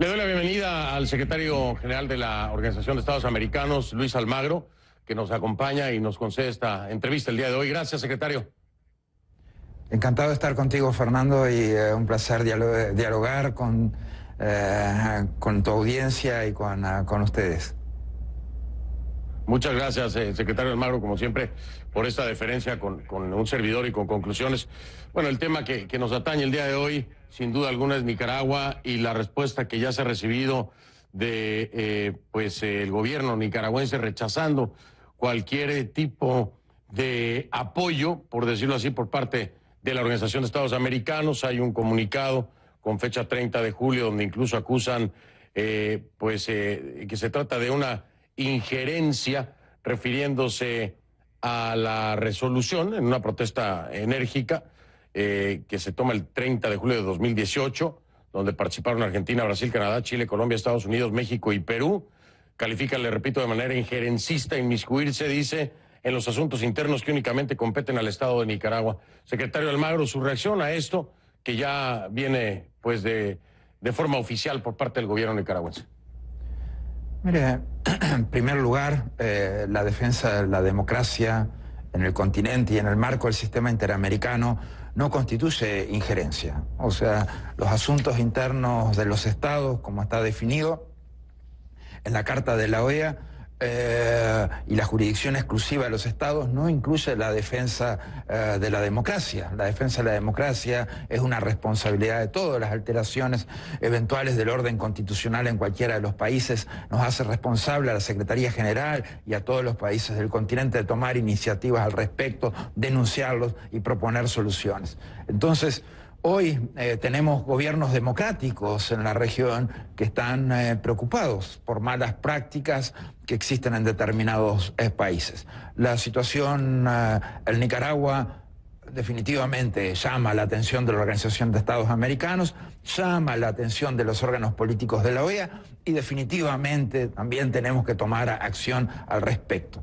Le doy la bienvenida al secretario general de la Organización de Estados Americanos, Luis Almagro, que nos acompaña y nos concede esta entrevista el día de hoy. Gracias, secretario. Encantado de estar contigo, Fernando, y eh, un placer dialogar eh, con, tu audiencia y con, eh, ustedes. Muchas gracias, secretario Almagro, como siempre, por esta deferencia con, un servidor y con conclusiones. Bueno, el tema que, que nos atañe el día de hoy sin duda alguna es Nicaragua y la respuesta que ya se ha recibido de eh, pues el gobierno nicaragüense rechazando cualquier tipo de apoyo, por decirlo así, por parte de la Organización de Estados Americanos. Hay un comunicado con fecha 30 de julio donde incluso acusan eh, pues eh, que se trata de una injerencia refiriéndose a la resolución en una protesta enérgica eh, que se toma el 30 de julio de 2018, donde participaron Argentina, Brasil, Canadá, Chile, Colombia, Estados Unidos, México y Perú. Califica, le repito, de manera injerencista, inmiscuirse, dice, en los asuntos internos que únicamente competen al Estado de Nicaragua. Secretario Almagro, su reacción a esto, que ya viene pues de, forma oficial por parte del gobierno nicaragüense. Mire, en primer lugar, eh, la defensa de la democracia en el continente y en el marco del sistema interamericano no constituye injerencia. O sea, los asuntos internos de los estados, como está definido en la Carta de la OEA, eh, y la jurisdicción exclusiva de los estados no incluye la defensa eh, de la democracia. La defensa de la democracia es una responsabilidad de todos. Las alteraciones eventuales del orden constitucional en cualquiera de los países nos hace responsable a la Secretaría General y a todos los países del continente de tomar iniciativas al respecto, denunciarlos y proponer soluciones. Entonces, Hoy eh, tenemos gobiernos democráticos en la región que están eh, preocupados por malas prácticas que existen en determinados eh, países. La situación en Nicaragua definitivamente llama la atención de la Organización de Estados Americanos, llama la atención de los órganos políticos de la OEA y definitivamente también tenemos que tomar acción al respecto.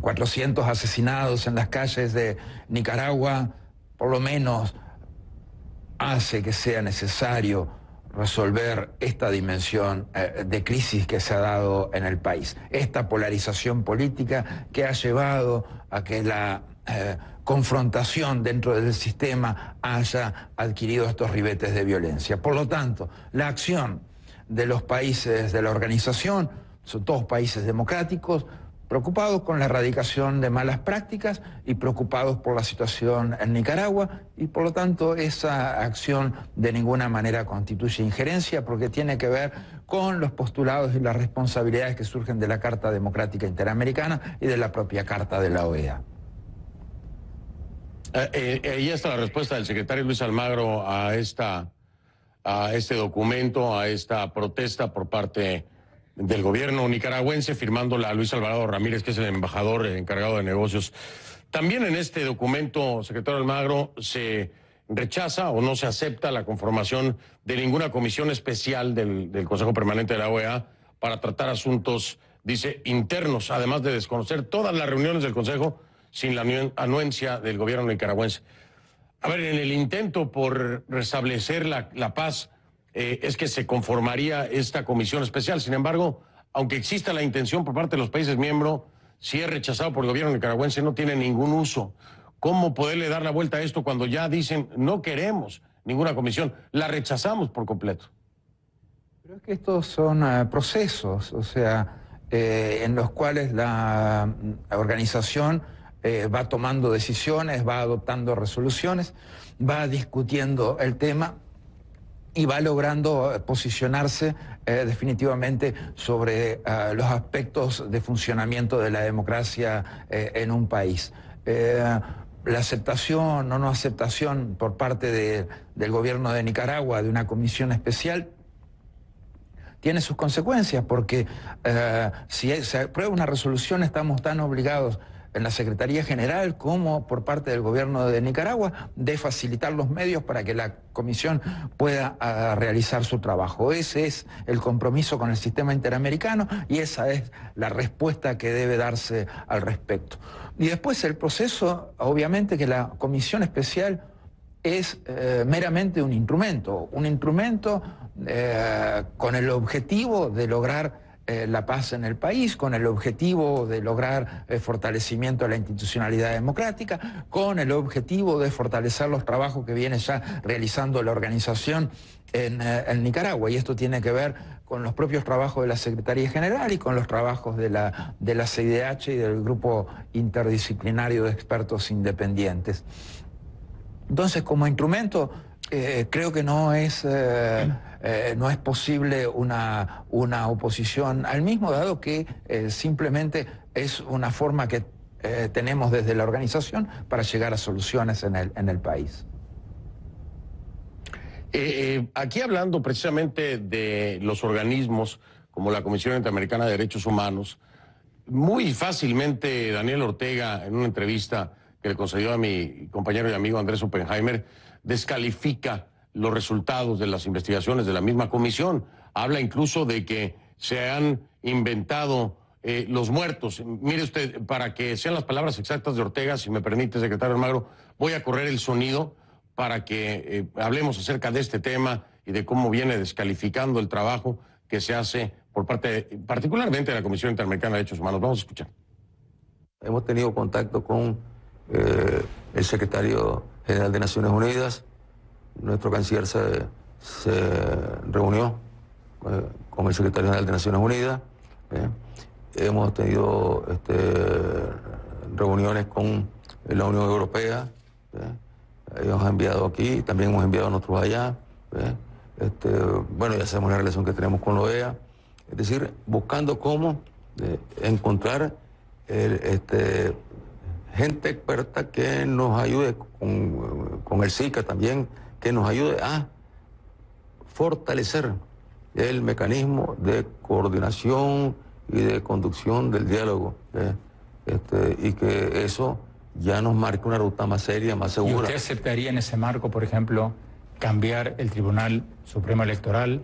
400 asesinados en las calles de Nicaragua, por lo menos hace que sea necesario resolver esta dimensión eh, de crisis que se ha dado en el país, esta polarización política que ha llevado a que la eh, confrontación dentro del sistema haya adquirido estos ribetes de violencia. Por lo tanto, la acción de los países de la organización, son todos países democráticos, preocupados con la erradicación de malas prácticas y preocupados por la situación en Nicaragua y por lo tanto esa acción de ninguna manera constituye injerencia porque tiene que ver con los postulados y las responsabilidades que surgen de la Carta Democrática Interamericana y de la propia Carta de la OEA. Y eh, eh, ahí la respuesta del secretario Luis Almagro a esta a este documento, a esta protesta por parte del gobierno nicaragüense, firmándola a Luis Alvarado Ramírez, que es el embajador encargado de negocios. También en este documento, secretario Almagro, se rechaza o no se acepta la conformación de ninguna comisión especial del, Consejo Permanente de la OEA para tratar asuntos, dice, internos, además de desconocer todas las reuniones del Consejo sin la anuencia del gobierno nicaragüense. A ver, en el intento por restablecer la paz, eh, es que se conformaría esta comisión especial. Sin embargo, aunque exista la intención por parte de los países miembros, si es rechazado por el gobierno nicaragüense no tiene ningún uso. ¿Cómo poderle dar la vuelta a esto cuando ya dicen no queremos ninguna comisión? La rechazamos por completo. Pero es que estos son eh, procesos, o sea, eh, en los cuales la, mm, organización va tomando decisiones, va adoptando resoluciones, va discutiendo el tema y va logrando eh, posicionarse eh, definitivamente sobre eh, los aspectos de funcionamiento de la democracia en un país. la aceptación o no aceptación por parte del gobierno de Nicaragua de una comisión especial tiene sus consecuencias, porque si se aprueba una resolución estamos tan obligados en la Secretaría General como por parte del gobierno de Nicaragua de facilitar los medios para que la comisión pueda ah, realizar su trabajo. Ese es el compromiso con el sistema interamericano y esa es la respuesta que debe darse al respecto. Y después el proceso, obviamente que la comisión especial es eh, meramente un instrumento, un instrumento eh, con el objetivo de lograr eh, la paz en el país, con el objetivo de lograr el eh, fortalecimiento de la institucionalidad democrática, con el objetivo de fortalecer los trabajos que viene ya realizando la organización eh, en, Nicaragua. Y esto tiene que ver con los propios trabajos de la Secretaría General y con los trabajos de la, de la CIDH y del Grupo Interdisciplinario de Expertos Independientes. Entonces, como instrumento, creo que no es eh, no es posible una, una, oposición al mismo, dado que eh, simplemente es una forma que eh, tenemos desde la organización para llegar a soluciones en el, en el país. aquí hablando precisamente de los organismos como la Comisión Interamericana de Derechos Humanos, muy fácilmente Daniel Ortega en una entrevista que le concedió a mi compañero y amigo Andrés Oppenheimer descalifica los resultados de las investigaciones de la misma comisión. Habla incluso de que se han inventado eh, los muertos. Mire usted, para que sean las palabras exactas de Ortega, si me permite, secretario Almagro, voy a correr el sonido para que eh, hablemos acerca de este tema y de cómo viene descalificando el trabajo que se hace por parte, particularmente de la Comisión Interamericana de Derechos Humanos. Vamos a escuchar. Hemos tenido contacto con eh, el secretario general de Naciones Unidas, nuestro canciller se, se reunió eh, con el secretario general de Naciones Unidas. Eh. hemos tenido este, reuniones con la Unión Europea. Eh. ellos han enviado aquí, también hemos enviado a nosotros allá. Este, bueno, ya sabemos la relación que tenemos con la OEA. Es decir, buscando cómo encontrar este, gente experta que nos ayude con, con el SICA también que nos ayude a fortalecer el mecanismo de coordinación y de conducción del diálogo. ¿eh? Este, y que eso ya nos marque una ruta más seria, más segura. ¿Y usted aceptaría en ese marco, por ejemplo, cambiar el Tribunal Supremo Electoral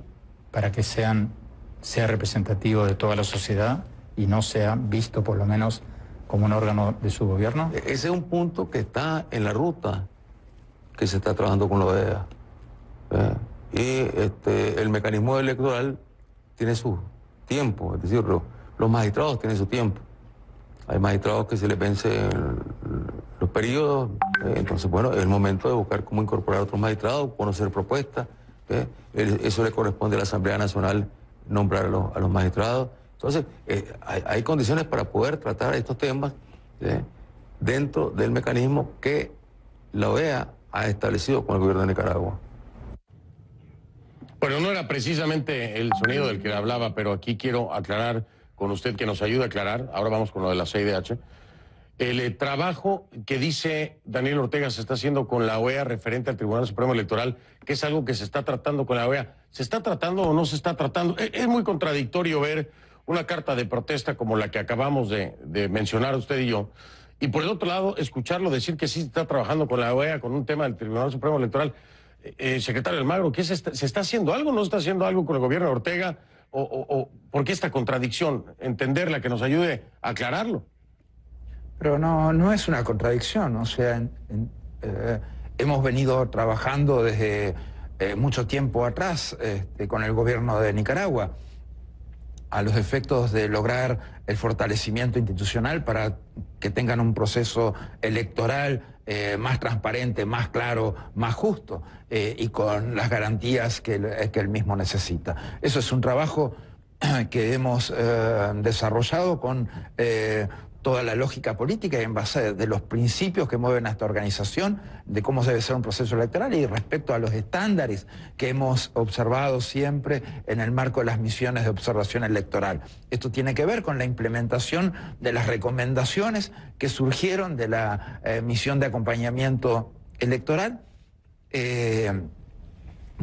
para que sean, sea representativo de toda la sociedad y no sea visto por lo menos como un órgano de su gobierno? E-, ese es un punto que está en la ruta que se está trabajando con la OEA. Y este, el mecanismo electoral tiene su tiempo, es decir, los, magistrados tienen su tiempo. Hay magistrados que se les vence los periodos, entonces bueno, es el momento de buscar cómo incorporar a otros magistrados, conocer propuestas. Eso le corresponde a la Asamblea Nacional nombrar a los, magistrados. Entonces, eh, hay, condiciones para poder tratar estos temas dentro del mecanismo que la OEA ha establecido con el gobierno de Nicaragua. Bueno, no era precisamente el sonido del que hablaba, pero aquí quiero aclarar con usted que nos ayuda a aclarar. Ahora vamos con lo de la CIDH. El eh, trabajo que dice Daniel Ortega se está haciendo con la OEA referente al Tribunal Supremo Electoral, que es algo que se está tratando con la OEA. ¿Se está tratando o no se está tratando? E, es, muy contradictorio ver una carta de protesta como la que acabamos de mencionar usted y yo, y por el otro lado, escucharlo decir que sí está trabajando con la OEA, con un tema del Tribunal Supremo Electoral. Eh, eh secretario Almagro, ¿qué se está, se está, haciendo algo? ¿No se está haciendo algo con el gobierno de Ortega? ¿O, por qué esta contradicción? Entenderla, que nos ayude a aclararlo. Pero no, no es una contradicción. O sea, eh, hemos venido trabajando desde eh, mucho tiempo atrás este, con el gobierno de Nicaragua a los efectos de lograr el fortalecimiento institucional para que tengan un proceso electoral eh, más transparente, más claro, más justo eh, y con las garantías que, el, él mismo necesita. Eso es un trabajo que hemos eh, desarrollado con toda la lógica política y en base de los principios que mueven a esta organización, de cómo debe ser un proceso electoral y respecto a los estándares que hemos observado siempre en el marco de las misiones de observación electoral. Esto tiene que ver con la implementación de las recomendaciones que surgieron de la eh, misión de acompañamiento electoral. Eh,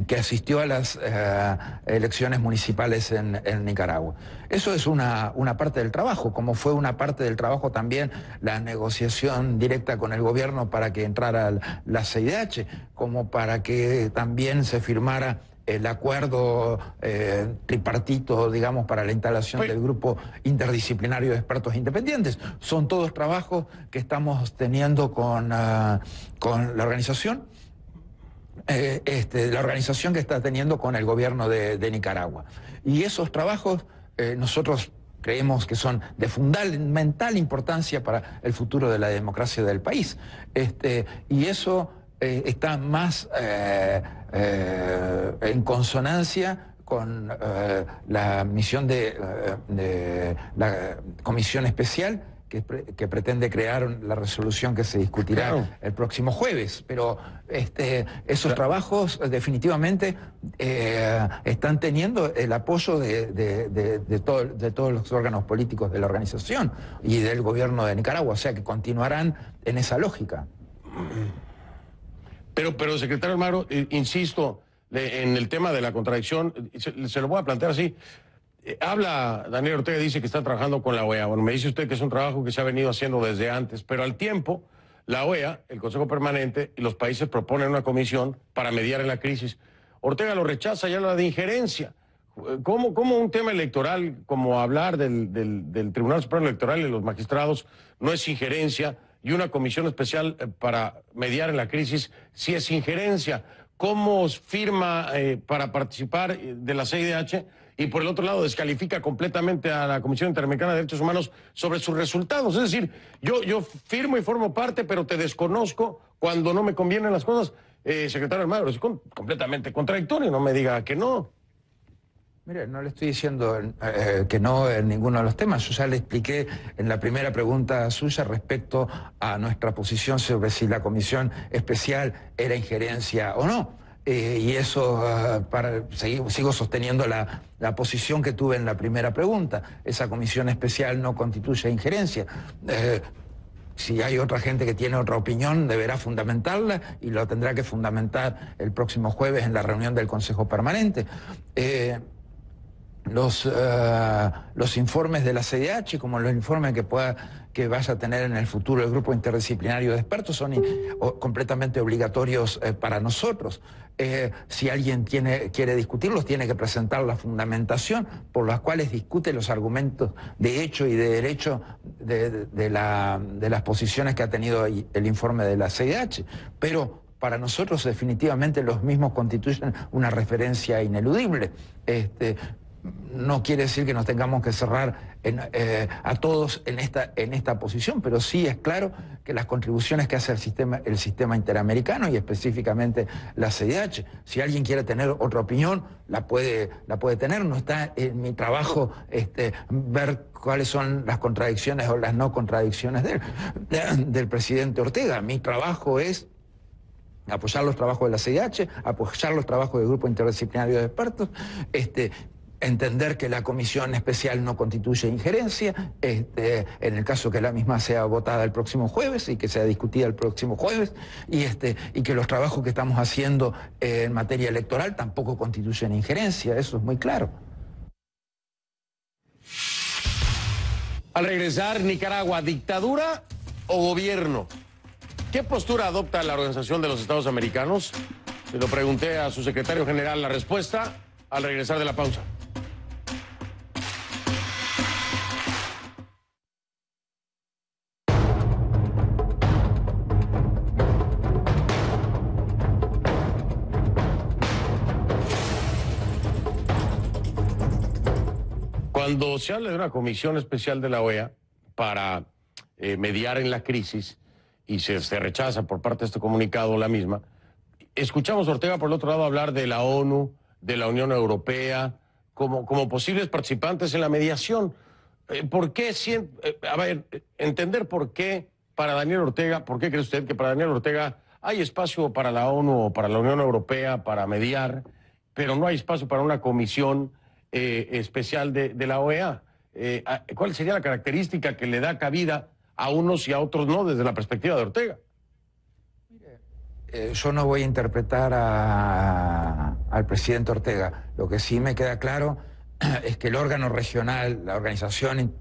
que asistió a las eh, elecciones municipales en, Nicaragua. Eso es una, parte del trabajo, como fue una parte del trabajo también la negociación directa con el gobierno para que entrara la CIDH, como para que también se firmara el acuerdo eh, tripartito, digamos, para la instalación del grupo interdisciplinario de expertos independientes. Son todos trabajos que estamos teniendo con, ah, con la organización eh, este, la organización que está teniendo con el gobierno de, Nicaragua. Y esos trabajos eh, nosotros creemos que son de fundamental importancia para el futuro de la democracia del país. Este, y eso eh, está más en consonancia con la misión de la Comisión Especial que, pretende crear la resolución que se discutirá el próximo jueves. Pero este, esos trabajos eh, definitivamente eh, están teniendo el apoyo de, todos los órganos políticos de la organización y del gobierno de Nicaragua, o sea que continuarán en esa lógica. Pero, pero secretario Almagro, eh, insisto, en el tema de la contradicción, se lo voy a plantear así. Eh, habla Daniel Ortega, dice que está trabajando con la OEA. Bueno, me dice usted que es un trabajo que se ha venido haciendo desde antes, pero al tiempo, la OEA, el Consejo Permanente y los países proponen una comisión para mediar en la crisis. Ortega lo rechaza y habla de injerencia. Eh, ¿Cómo, un tema electoral, como hablar del, del, Tribunal Supremo Electoral y los magistrados, no es injerencia y una comisión especial eh, para mediar en la crisis si es injerencia? cómo firma eh, para participar eh, de la CIDH y por el otro lado descalifica completamente a la Comisión Interamericana de Derechos Humanos sobre sus resultados. Es decir, yo, yo firmo y formo parte, pero te desconozco cuando no me convienen las cosas. Eh, secretario Almagro, es completamente contradictorio, no me diga que no no le estoy diciendo eh, que no en ninguno de los temas. Yo ya le expliqué en la primera pregunta suya respecto a nuestra posición sobre si la comisión especial era injerencia o no. Eh, y eso, eh, para, sigo, sigo sosteniendo la, posición que tuve en la primera pregunta. Esa comisión especial no constituye injerencia. si hay otra gente que tiene otra opinión, deberá fundamentarla y lo tendrá que fundamentar el próximo jueves en la reunión del Consejo Permanente los, eh, los informes de la CDH, como los informes que, pueda, que vaya a tener en el futuro el grupo interdisciplinario de expertos, son completamente obligatorios eh, para nosotros. Eh, si alguien tiene, quiere discutirlos, tiene que presentar la fundamentación por las cuales discute los argumentos de hecho y de derecho de, de las posiciones que ha tenido el informe de la CDH. Pero para nosotros definitivamente los mismos constituyen una referencia ineludible. Este, no quiere decir que nos tengamos que cerrar eh, a todos en esta, en esta posición, pero sí es claro que las contribuciones que hace el sistema, el sistema interamericano y específicamente la CIDH, si alguien quiere tener otra opinión, la puede, la puede tener. No está en mi trabajo este, ver cuáles son las contradicciones o las no contradicciones del presidente Ortega. Mi trabajo es apoyar los trabajos de la CIDH, apoyar los trabajos del Grupo Interdisciplinario de Expertos, este, entender que la comisión especial no constituye injerencia, este, en el caso que la misma sea votada el próximo jueves y que sea discutida el próximo jueves, y, este, y que los trabajos que estamos haciendo eh, en materia electoral tampoco constituyen injerencia, eso es muy claro. Al regresar, Nicaragua, dictadura o gobierno. ¿Qué postura adopta la Organización de los Estados Americanos? Se lo pregunté a su secretario general la respuesta al regresar de la pausa. Cuando se habla de una comisión especial de la OEA para eh, mediar en la crisis y se, rechaza por parte de este comunicado la misma, escuchamos Ortega por el otro lado hablar de la ONU, de la Unión Europea, como, como posibles participantes en la mediación. Eh, ¿Por qué, eh, a ver, entender por qué para Daniel Ortega, por qué cree usted que para Daniel Ortega hay espacio para la ONU o para la Unión Europea para mediar, pero no hay espacio para una comisión? Eh, especial de, la OEA. Eh, ah, ¿Cuál sería la característica que le da cabida a unos y a otros no desde la perspectiva de Ortega? Eh, yo no voy a interpretar al presidente Ortega. Lo que sí me queda claro es que el órgano regional, la organización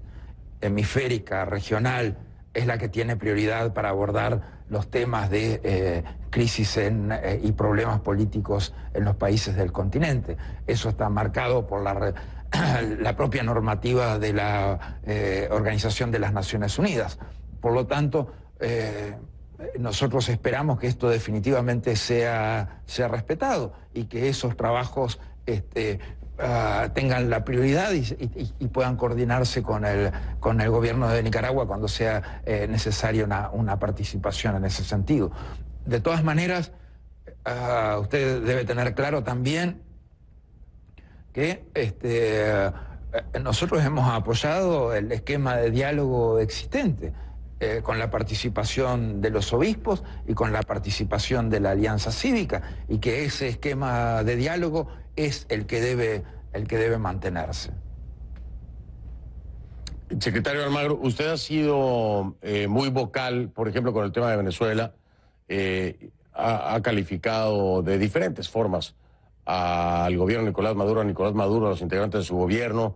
hemisférica regional, es la que tiene prioridad para abordar los temas de eh, crisis eh, y problemas políticos en los países del continente. Eso está marcado por la, propia normativa de la eh, Organización de las Naciones Unidas. Por lo tanto, nosotros esperamos que esto definitivamente sea, respetado y que esos trabajos este, Ah, tengan la prioridad y, puedan coordinarse con el, con el gobierno de Nicaragua cuando sea eh, necesaria una, participación en ese sentido. De todas maneras, ah, usted debe tener claro también que este, eh, nosotros hemos apoyado el esquema de diálogo existente. Eh, con la participación de los obispos y con la participación de la Alianza Cívica, y que ese esquema de diálogo es el que debe, el que debe mantenerse. Secretario Almagro, usted ha sido eh, muy vocal, por ejemplo, con el tema de Venezuela. Eh, ha, calificado de diferentes formas al gobierno de Nicolás Maduro, a Nicolás Maduro, a los integrantes de su gobierno.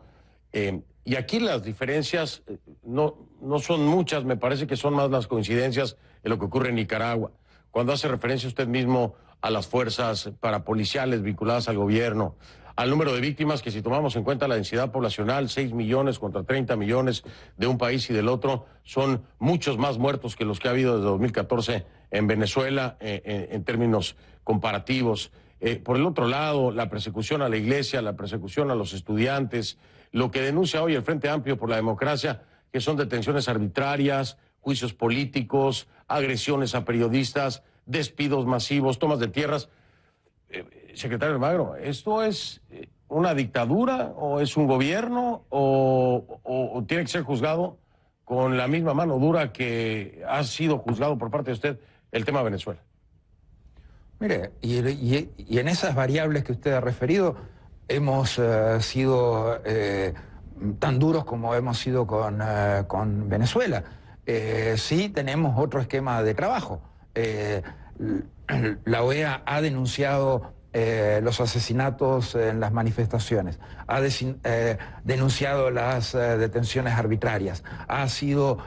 Eh, y aquí las diferencias no, no son muchas, me parece que son más las coincidencias en lo que ocurre en Nicaragua. Cuando hace referencia usted mismo a las fuerzas parapoliciales vinculadas al gobierno, al número de víctimas que si tomamos en cuenta la densidad poblacional, 6 millones contra 30 millones de un país y del otro, son muchos más muertos que los que ha habido desde 2014 en Venezuela eh, eh, en términos comparativos. Eh, por el otro lado, la persecución a la iglesia, la persecución a los estudiantes, lo que denuncia hoy el Frente Amplio por la Democracia, que son detenciones arbitrarias, juicios políticos, agresiones a periodistas despidos masivos, tomas de tierras. Eh, secretario Magro, ¿esto es eh, una dictadura o es un gobierno o, tiene que ser juzgado con la misma mano dura que ha sido juzgado por parte de usted el tema Venezuela? Mire, y, en esas variables que usted ha referido, hemos eh, sido tan duros como hemos sido con, con Venezuela. sí tenemos otro esquema de trabajo. Eh, la OEA ha denunciado eh, los asesinatos en las manifestaciones, ha eh, denunciado las detenciones arbitrarias, ha sido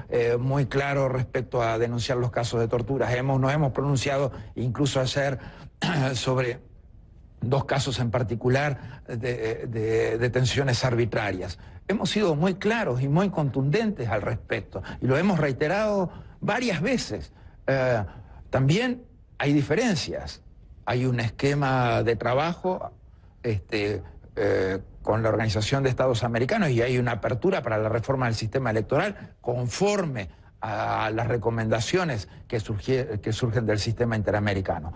muy claro respecto a denunciar los casos de torturas. Hemos, nos hemos pronunciado incluso ayer sobre dos casos en particular de, de detenciones arbitrarias. Hemos sido muy claros y muy contundentes al respecto y lo hemos reiterado varias veces. También hay diferencias. Hay un esquema de trabajo este, eh, con la Organización de Estados Americanos y hay una apertura para la reforma del sistema electoral conforme a las recomendaciones que, surgen del sistema interamericano.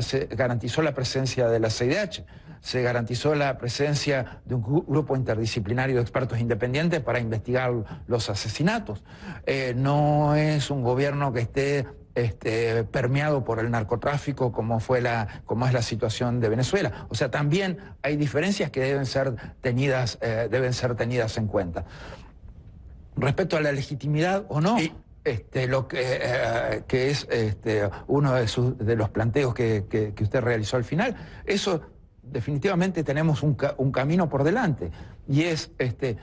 se garantizó la presencia de la CIDH, se garantizó la presencia de un grupo interdisciplinario de expertos independientes para investigar los asesinatos. Eh, no es un gobierno que esté este, permeado por el narcotráfico como, fue la, es la situación de Venezuela. O sea, también hay diferencias que deben ser tenidas, eh, deben ser tenidas en cuenta. Respecto a la legitimidad o no, este, lo que, eh, que es este, uno de, los planteos que, usted realizó al final, eso definitivamente tenemos un, un camino por delante y es este,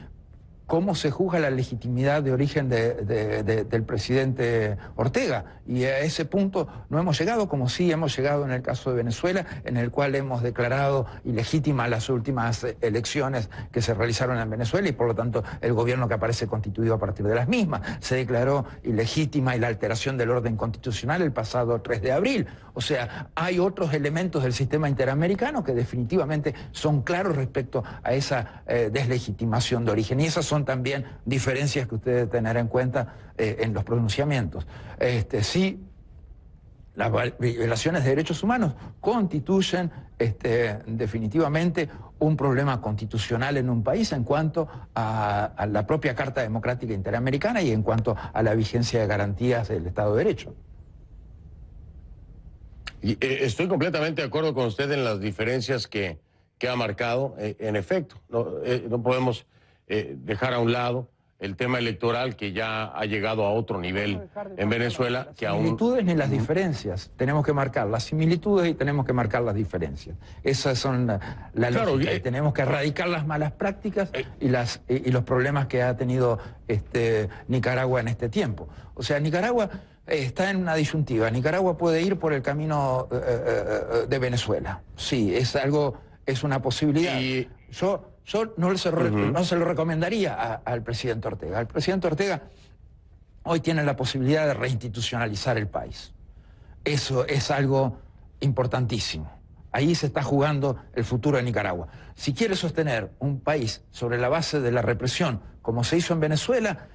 cómo se juzga la legitimidad de origen del presidente Ortega. Y a ese punto no hemos llegado, como sí hemos llegado en el caso de Venezuela, en el cual hemos declarado ilegítima las últimas elecciones que se realizaron en Venezuela y por lo tanto el gobierno que aparece constituido a partir de las mismas. Se declaró ilegítima y la alteración del orden constitucional el pasado 3 de abril. O sea, hay otros elementos del sistema interamericano que definitivamente son claros respecto a esa eh, deslegitimación de origen. Y esas son también diferencias que ustedes tener en cuenta eh, en los pronunciamientos. Este, sí, las violaciones de derechos humanos constituyen este, definitivamente un problema constitucional en un país en cuanto a, la propia Carta Democrática Interamericana y en cuanto a la vigencia de garantías del Estado de Derecho. Eh, estoy completamente de acuerdo con usted en las diferencias que, que ha marcado. Eh, en efecto, no, no podemos eh, dejar a un lado el tema electoral que ya ha llegado a otro nivel en Venezuela que Las similitudes ni las diferencias, tenemos que marcar las similitudes y tenemos que marcar las diferencias. Esas son la, eh, tenemos que erradicar las malas prácticas eh, y, las, y, los problemas que ha tenido este, Nicaragua en este tiempo. O sea, Nicaragua está en una disyuntiva. Nicaragua puede ir por el camino de Venezuela. Sí, es algo, es una posibilidad. Y... Yo yo no, se, lo recomendaría al presidente Ortega. El presidente Ortega hoy tiene la posibilidad de reinstitucionalizar el país. Eso es algo importantísimo. Ahí se está jugando el futuro de Nicaragua. Si quiere sostener un país sobre la base de la represión, como se hizo en Venezuela,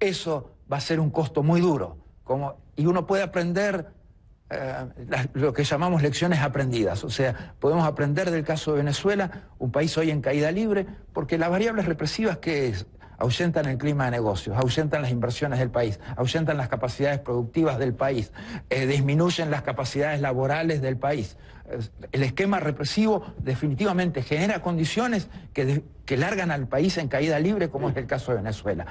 eso va a ser un costo muy duro. Como, y uno puede aprender eh, lo que llamamos lecciones aprendidas. O sea, podemos aprender del caso de Venezuela, un país hoy en caída libre, porque las variables represivas que es, ahuyentan el clima de negocios, ahuyentan las inversiones del país, ahuyentan las capacidades productivas del país, eh, disminuyen las capacidades laborales del país el esquema represivo definitivamente genera condiciones que, largan al país en caída libre, como es el caso de Venezuela.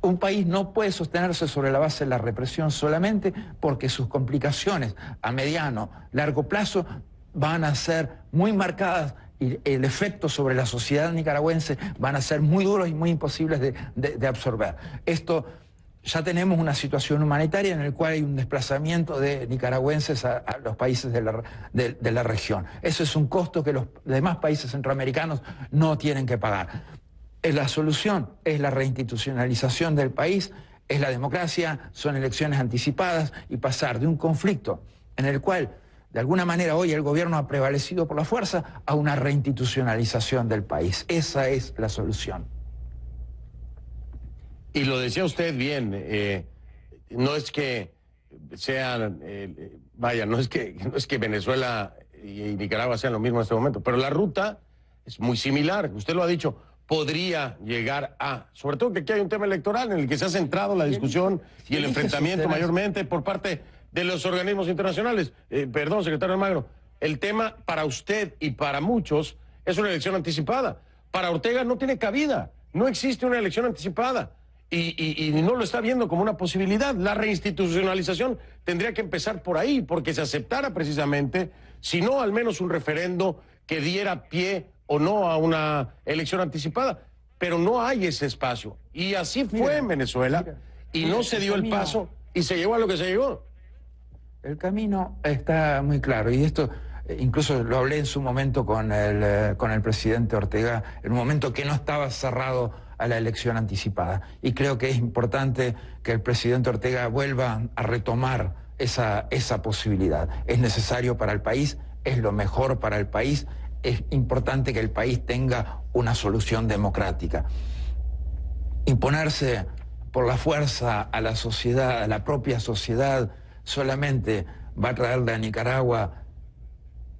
Un país no puede sostenerse sobre la base de la represión solamente porque sus complicaciones a mediano, largo plazo van a ser muy marcadas y el efecto sobre la sociedad nicaragüense van a ser muy duros y muy imposibles de, de absorber. Esto ya tenemos una situación humanitaria en la cual hay un desplazamiento de nicaragüenses a, los países de la, región. Eso es un costo que los demás países centroamericanos no tienen que pagar. Es la solución es la reinstitucionalización del país, es la democracia, son elecciones anticipadas y pasar de un conflicto en el cual de alguna manera hoy el gobierno ha prevalecido por la fuerza a una reinstitucionalización del país. Esa es la solución. Y lo decía usted bien, eh, no es que sean, eh, vaya, no es, que, no es que Venezuela y Nicaragua sean lo mismo en este momento, pero la ruta es muy similar, usted lo ha dicho, podría llegar a, sobre todo que aquí hay un tema electoral en el que se ha centrado la discusión y el enfrentamiento mayormente por parte de los organismos internacionales. Eh, perdón, secretario Almagro, el tema para usted y para muchos es una elección anticipada. Para Ortega no tiene cabida, no existe una elección anticipada y, no lo está viendo como una posibilidad. La reinstitucionalización tendría que empezar por ahí, porque se aceptara precisamente, si no al menos un referendo que diera pie o no a una elección anticipada. Pero no hay ese espacio. Y así fue en Venezuela, y no se dio el paso y se llegó a lo que se llegó. El camino está muy claro, y esto eh, incluso lo hablé en su momento con el, eh, con el presidente Ortega, en un momento que no estaba cerrado a la elección anticipada. Y creo que es importante que el presidente Ortega vuelva a retomar esa, posibilidad. Es necesario para el país, es lo mejor para el país, es importante que el país tenga una solución democrática. Imponerse por la fuerza a la sociedad, a la propia sociedad, solamente va a traerle a Nicaragua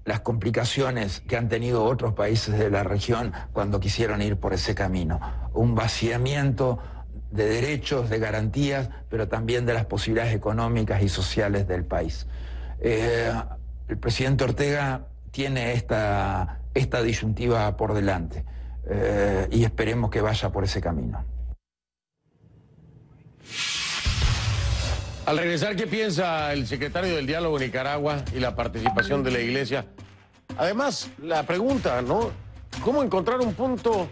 las complicaciones que han tenido otros países de la región cuando quisieron ir por ese camino. Un vaciamiento de derechos, de garantías, pero también de las posibilidades económicas y sociales del país. Eh, el presidente Ortega tiene esta, esta disyuntiva por delante eh, y esperemos que vaya por ese camino. Al regresar, ¿qué piensa el secretario del Diálogo de Nicaragua y la participación de la Iglesia? Además, la pregunta, ¿no? ¿Cómo encontrar un punto,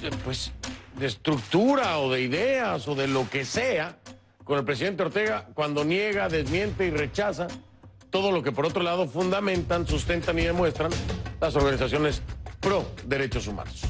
eh, pues, de estructura o de ideas o de lo que sea con el presidente Ortega cuando niega, desmiente y rechaza todo lo que por otro lado fundamentan, sustentan y demuestran las organizaciones pro derechos humanos?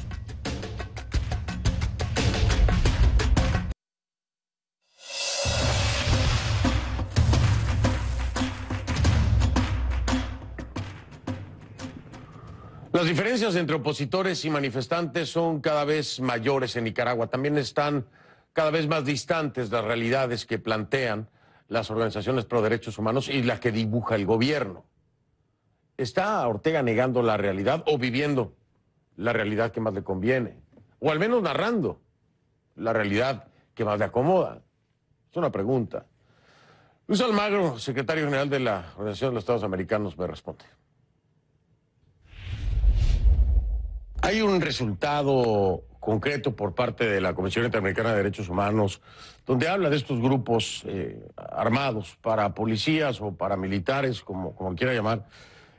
Las diferencias entre opositores y manifestantes son cada vez mayores en Nicaragua. También están cada vez más distantes las realidades que plantean las organizaciones pro derechos humanos y las que dibuja el gobierno. ¿Está Ortega negando la realidad o viviendo la realidad que más le conviene? O al menos narrando la realidad que más le acomoda. Es una pregunta. Luis Almagro, secretario general de la Organización de los Estados Americanos, me responde. ¿Hay un resultado concreto por parte de la Comisión Interamericana de Derechos Humanos donde habla de estos grupos eh, armados para policías o para como, como quiera llamar?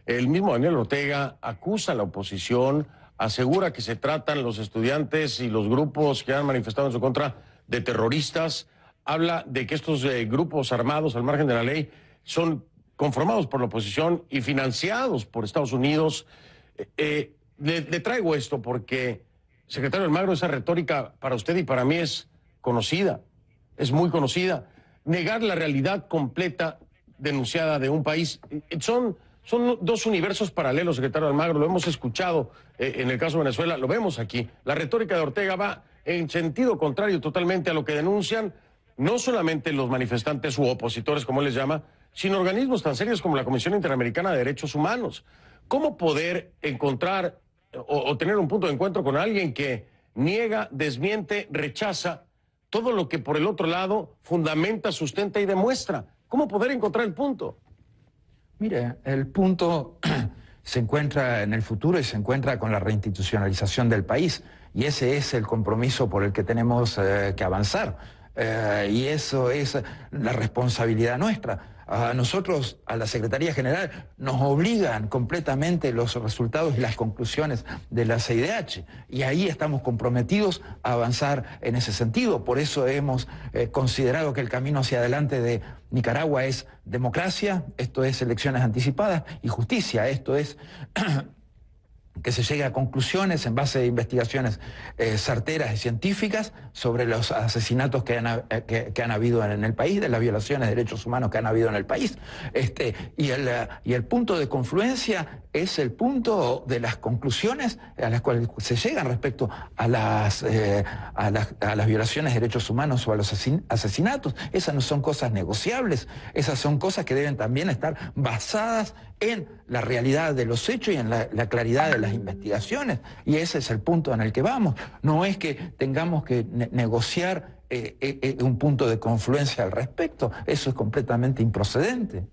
El mismo Daniel Ortega acusa a la oposición, asegura que se tratan los estudiantes y los grupos que han manifestado en su contra de terroristas, habla de que estos eh, grupos armados al margen de la ley son conformados por la oposición y financiados por Estados Unidos. Eh, le, traigo esto porque, secretario Almagro, esa retórica para usted y para mí es conocida, es muy conocida. Negar la realidad completa denunciada de un país eh, son son dos universos paralelos, secretario Almagro, lo hemos escuchado eh, en el caso de Venezuela, lo vemos aquí. La retórica de Ortega va en sentido contrario totalmente a lo que denuncian no solamente los manifestantes u opositores, como él les llama, sino organismos tan serios como la Comisión Interamericana de Derechos Humanos. ¿Cómo poder encontrar o, tener un punto de encuentro con alguien que niega, desmiente, rechaza todo lo que por el otro lado fundamenta, sustenta y demuestra. ¿Cómo poder encontrar el punto? Mire, el punto se encuentra en el futuro y se encuentra con la reinstitucionalización del país. Y ese es el compromiso por el que tenemos eh, que avanzar. Eh, y eso es la responsabilidad nuestra. A nosotros, a la Secretaría General, nos obligan completamente los resultados y las conclusiones de la CIDH. Y ahí estamos comprometidos a avanzar en ese sentido. Por eso hemos eh, considerado que el camino hacia adelante de Nicaragua es democracia, esto es elecciones anticipadas, y justicia, esto es que se llegue a conclusiones en base a investigaciones eh, certeras y científicas sobre los asesinatos que han, eh, que, han, habido en el país, de las violaciones de derechos humanos que han habido en el país. Este, y, el, y el punto de confluencia es el punto de las conclusiones a las cuales se llegan respecto a las, eh, a las, a las violaciones de derechos humanos o a los asesinatos. Esas no son cosas negociables, esas son cosas que deben también estar basadas en la realidad de los hechos y en la, claridad de las investigaciones. Y ese es el punto en el que vamos. No es que tengamos que negociar eh, eh, eh, un punto de confluencia al respecto. Eso es completamente improcedente.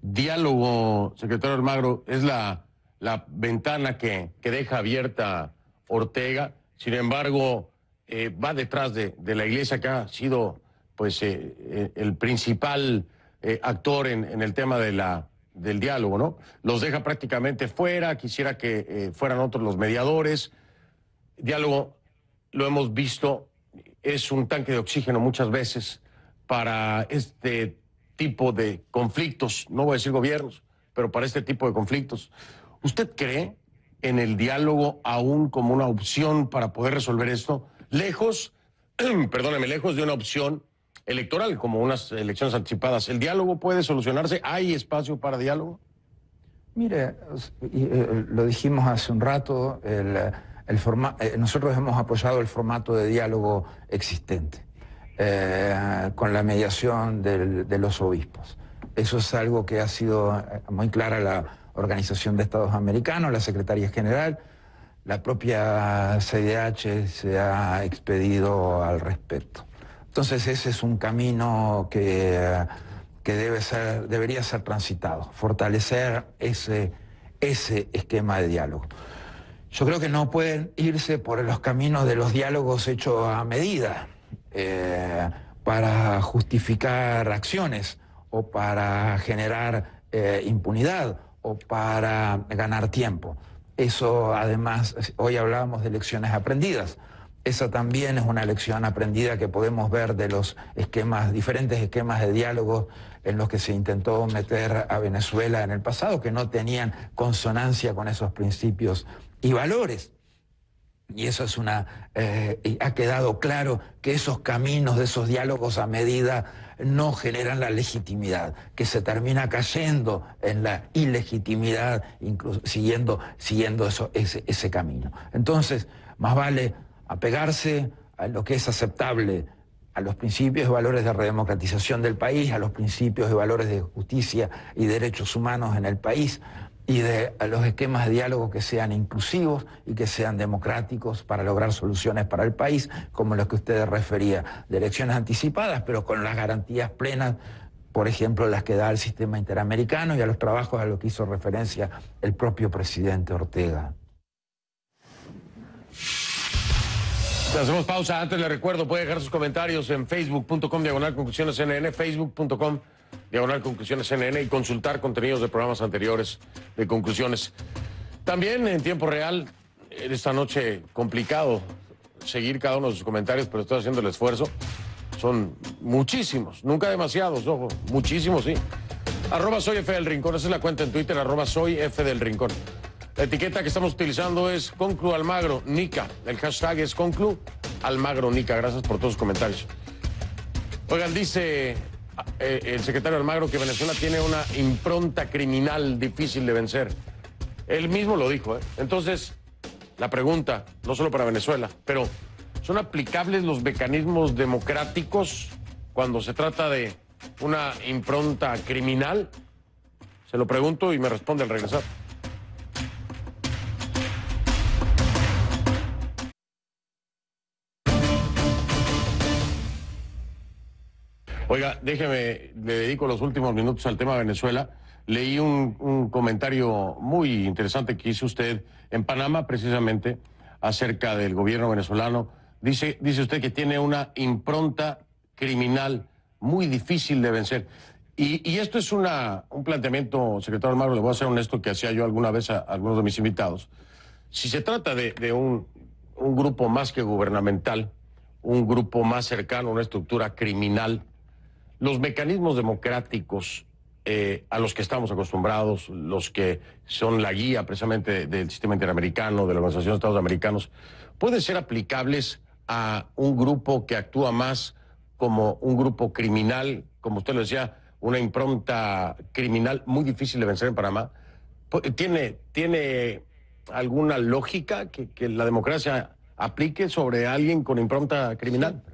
Diálogo, secretario Almagro, es la, la ventana que, deja abierta Ortega. Sin embargo, va detrás de, la iglesia que ha sido pues, el principal eh, actor en, el tema de la, del diálogo, ¿no? Los deja prácticamente fuera, quisiera que eh, fueran otros los mediadores. Diálogo, lo hemos visto, es un tanque de oxígeno muchas veces para este tipo de conflictos, no voy a decir gobiernos, pero para este tipo de conflictos. ¿Usted cree en el diálogo aún como una opción para poder resolver esto? Lejos, perdóneme, lejos de una opción electoral, como unas elecciones anticipadas. ¿El diálogo puede solucionarse? ¿Hay espacio para diálogo? Mire, eh, lo dijimos hace un rato, eh, nosotros hemos apoyado el formato de diálogo existente, eh, con la mediación de los obispos. Eso es algo que ha sido muy clara la Organización de Estados Americanos, la Secretaría General, la propia CDH se ha expedido al respecto. Entonces ese es un camino que, debe ser, debería ser transitado, fortalecer ese, esquema de diálogo. Yo creo que no pueden irse por los caminos de los diálogos hechos a medida eh, para justificar acciones o para generar eh, impunidad o para ganar tiempo. Eso además, hoy hablábamos de lecciones aprendidas. Esa también es una lección aprendida que podemos ver de los esquemas, diferentes esquemas de diálogo en los que se intentó meter a Venezuela en el pasado, que no tenían consonancia con esos principios y valores. Y eso es una. Eh, ha quedado claro que esos caminos de esos diálogos a medida no generan la legitimidad, que se termina cayendo en la ilegitimidad, incluso siguiendo, siguiendo eso, ese camino. Entonces, más vale apegarse a lo que es aceptable, a los principios y valores de redemocratización del país, a los principios y valores de justicia y derechos humanos en el país y de a los esquemas de diálogo que sean inclusivos y que sean democráticos para lograr soluciones para el país, como los que usted refería, de elecciones anticipadas, pero con las garantías plenas por ejemplo, las que da el sistema interamericano y a los trabajos a los que hizo referencia el propio presidente Ortega. Hacemos pausa. Antes le recuerdo, puede dejar sus comentarios en facebook.com diagonal conclusiones nn, facebook.com diagonal nn y consultar contenidos de programas anteriores de conclusiones. También en tiempo real, esta noche complicado seguir cada uno de sus comentarios, pero estoy haciendo el esfuerzo. Son muchísimos, nunca demasiados, ojo, muchísimos, sí. Arroba soy F del Rincón, esa es la cuenta en Twitter, arroba soy F del Rincón. La etiqueta que estamos utilizando es Conclu Almagro Nica. El hashtag es Conclu Almagro Nica. Gracias por todos los comentarios. Oigan, dice eh, el secretario Almagro que Venezuela tiene una impronta criminal difícil de vencer. Él mismo lo dijo. ¿eh? Entonces, la pregunta, no solo para Venezuela, pero ¿son aplicables los mecanismos democráticos cuando se trata de una impronta criminal? Se lo pregunto y me responde al regresar. Oiga, déjeme, le dedico los últimos minutos al tema de Venezuela. Leí un, comentario muy interesante que hizo usted en Panamá, precisamente, acerca del gobierno venezolano. Dice, dice usted que tiene una impronta criminal muy difícil de vencer. Y, esto es una, un planteamiento, secretario Almagro, le voy a ser honesto, que hacía yo alguna vez a, algunos de mis invitados. Si se trata de, un, un, grupo más que gubernamental, un grupo más cercano una estructura criminal, los mecanismos democráticos eh, a los que estamos acostumbrados, los que son la guía precisamente del sistema interamericano, de la Organización de Estados Americanos, pueden ser aplicables a un grupo que actúa más como un grupo criminal, como usted lo decía, una impronta criminal muy difícil de vencer en Panamá. ¿Tiene, tiene alguna lógica que, la democracia aplique sobre alguien con impronta criminal?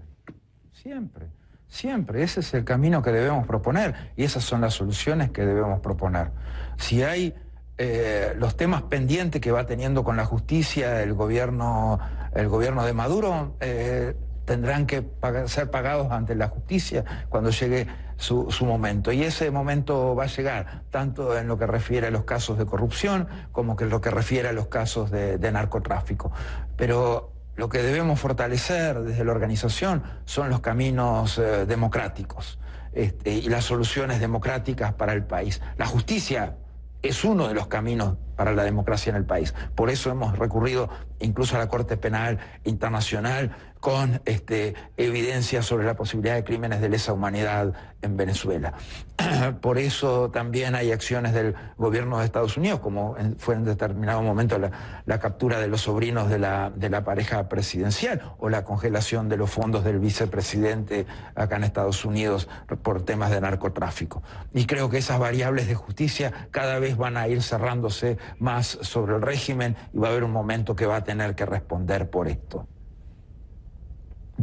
Siempre. Siempre, ese es el camino que debemos proponer y esas son las soluciones que debemos proponer. Si hay eh, los temas pendientes que va teniendo con la justicia el gobierno, el gobierno de Maduro, eh, tendrán que ser pagados ante la justicia cuando llegue su, momento. Y ese momento va a llegar, tanto en lo que refiere a los casos de corrupción como que en lo que refiere a los casos de, de narcotráfico. Pero lo que debemos fortalecer desde la organización son los caminos eh, democráticos este, y las soluciones democráticas para el país. La justicia es uno de los caminos para la democracia en el país. Por eso hemos recurrido incluso a la Corte Penal Internacional con este, evidencia sobre la posibilidad de crímenes de lesa humanidad en Venezuela. Por eso también hay acciones del gobierno de Estados Unidos, como fue en determinado momento la, captura de los sobrinos de la pareja presidencial o la congelación de los fondos del vicepresidente acá en Estados Unidos por temas de narcotráfico. Y creo que esas variables de justicia cada vez van a ir cerrándose más sobre el régimen y va a haber un momento que va a tener que responder por esto.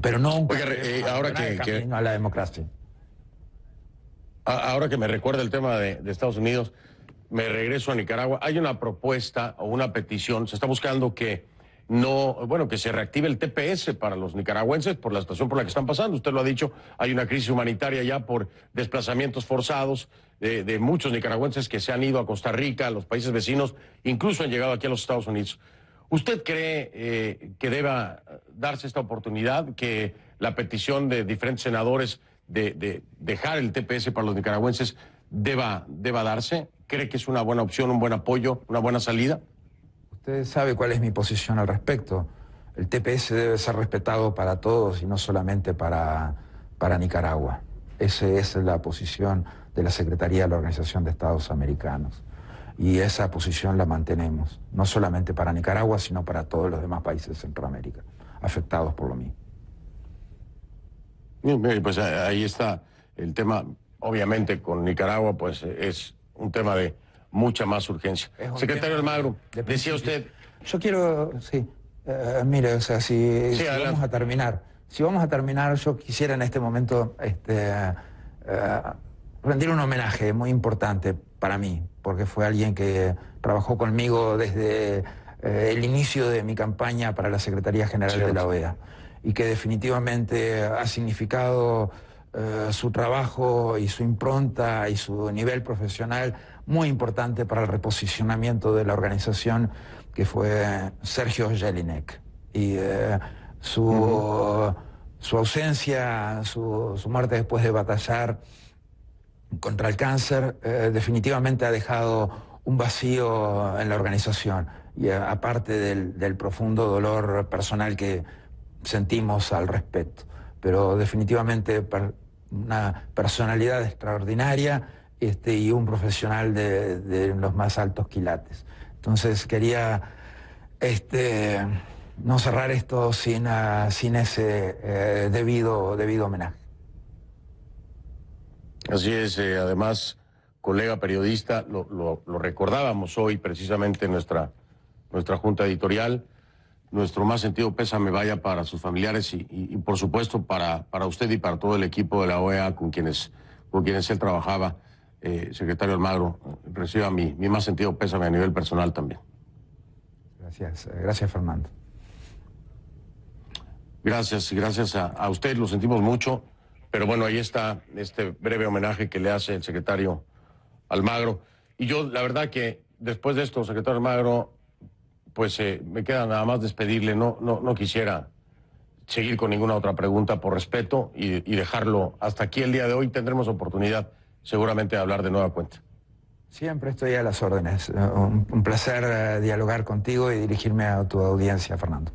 Pero no. un eh, ahora que, a la democracia. Ahora que me recuerda el tema de, Estados Unidos, me regreso a Nicaragua. Hay una propuesta o una petición. Se está buscando que no, bueno, que se reactive el TPS para los nicaragüenses por la situación por la que están pasando. Usted lo ha dicho, hay una crisis humanitaria ya por desplazamientos forzados eh, de muchos nicaragüenses que se han ido a Costa Rica, a los países vecinos, incluso han llegado aquí a los Estados Unidos. ¿Usted cree eh, que deba darse esta oportunidad, que la petición de diferentes senadores de, dejar el TPS para los nicaragüenses deba, deba darse? ¿Cree que es una buena opción, un buen apoyo, una buena salida? Usted sabe cuál es mi posición al respecto. El TPS debe ser respetado para todos y no solamente para, para Nicaragua. Esa es la posición de la Secretaría de la Organización de Estados Americanos y esa posición la mantenemos, no solamente para Nicaragua, sino para todos los demás países de Centroamérica, afectados por lo mismo. Pues eh, ahí está el tema, obviamente con Nicaragua, pues es un tema de mucha más urgencia. Secretario Almagro, decía usted... Yo quiero, sí, eh, mire, o sea, si, vamos a terminar, si vamos a terminar, yo quisiera en este momento este, eh, rendir un homenaje muy importante para mí, porque fue alguien que trabajó conmigo desde eh, el inicio de mi campaña para la Secretaría General de la OEA y que definitivamente ha significado eh, su trabajo y su impronta y su nivel profesional muy importante para el reposicionamiento de la organización, que fue Sergio Jelinek. Y eh, su, ausencia, su, su muerte después de batallar, contra el cáncer eh, definitivamente ha dejado un vacío en la organización, y eh, aparte del, profundo dolor personal que sentimos al respecto. Pero definitivamente una personalidad extraordinaria este, y un profesional de, los más altos quilates. Entonces quería este, no cerrar esto sin, ah, sin ese eh, debido, debido homenaje. Así es, eh, además, colega periodista, lo, recordábamos hoy precisamente en nuestra, nuestra junta editorial. Nuestro más sentido pésame vaya para sus familiares y, por supuesto para, para usted y para todo el equipo de la OEA con quienes, con quienes él trabajaba. Eh, secretario Almagro, reciba mi, mi más sentido pésame a nivel personal también. Gracias, eh, gracias Fernando. Gracias, gracias a usted, lo sentimos mucho. Pero bueno, ahí está este breve homenaje que le hace el secretario Almagro. Y yo, la verdad que después de esto, secretario Almagro, pues eh, me queda nada más despedirle. No, no, quisiera seguir con ninguna otra pregunta por respeto y, dejarlo hasta aquí el día de hoy. Tendremos oportunidad seguramente de hablar de nueva cuenta. Siempre estoy a las órdenes. Un, placer eh, dialogar contigo y dirigirme a tu audiencia, Fernando.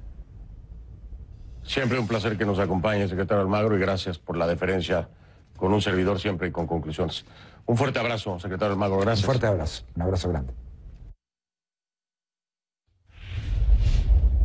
Siempre un placer que nos acompañe, secretario Almagro, y gracias por la deferencia con un servidor siempre y con conclusiones. Un fuerte abrazo, secretario Almagro, gracias. Un fuerte abrazo, un abrazo grande.